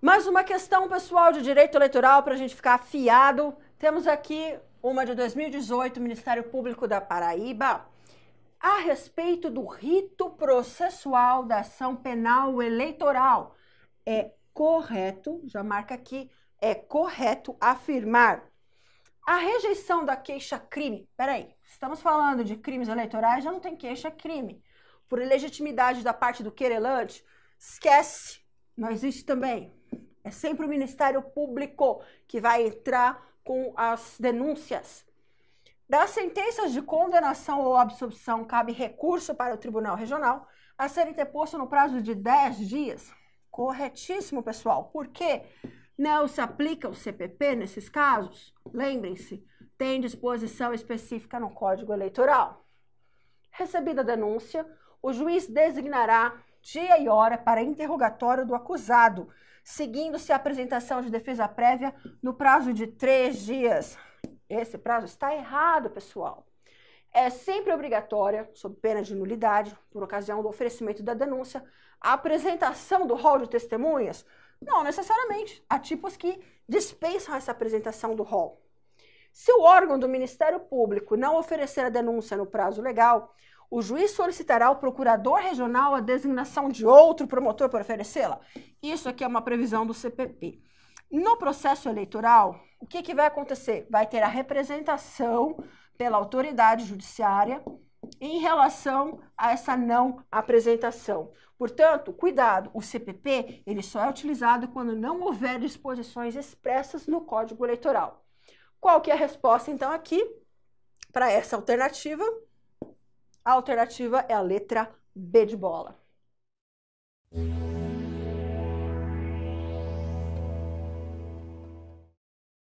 Mais uma questão pessoal de direito eleitoral para a gente ficar afiado. Temos aqui uma de 2018, Ministério Público da Paraíba, a respeito do rito processual da ação penal eleitoral. É correto, já marca aqui, é correto afirmar a rejeição da queixa-crime. Peraí, estamos falando de crimes eleitorais, já não tem queixa-crime. Por ilegitimidade da parte do querelante, esquece, não existe também. É sempre o Ministério Público que vai entrar com as denúncias. Das sentenças de condenação ou absorção, cabe recurso para o Tribunal Regional a ser interposto no prazo de 10 dias. Corretíssimo, pessoal. Por quê? Não se aplica o CPP nesses casos? Lembrem-se, tem disposição específica no Código Eleitoral. Recebida a denúncia, o juiz designará dia e hora para interrogatório do acusado, seguindo-se a apresentação de defesa prévia no prazo de três dias. Esse prazo está errado, pessoal. É sempre obrigatória, sob pena de nulidade, por ocasião do oferecimento da denúncia, a apresentação do rol de testemunhas? Não necessariamente. Há tipos que dispensam essa apresentação do rol. Se o órgão do Ministério Público não oferecer a denúncia no prazo legal, o juiz solicitará ao procurador regional a designação de outro promotor para oferecê-la. Isso aqui é uma previsão do CPP. No processo eleitoral, o que, que vai acontecer? Vai ter a representação pela autoridade judiciária em relação a essa não apresentação. Portanto, cuidado, o CPP ele só é utilizado quando não houver disposições expressas no Código Eleitoral. Qual que é a resposta então aqui para essa alternativa? A alternativa é a letra B de bola.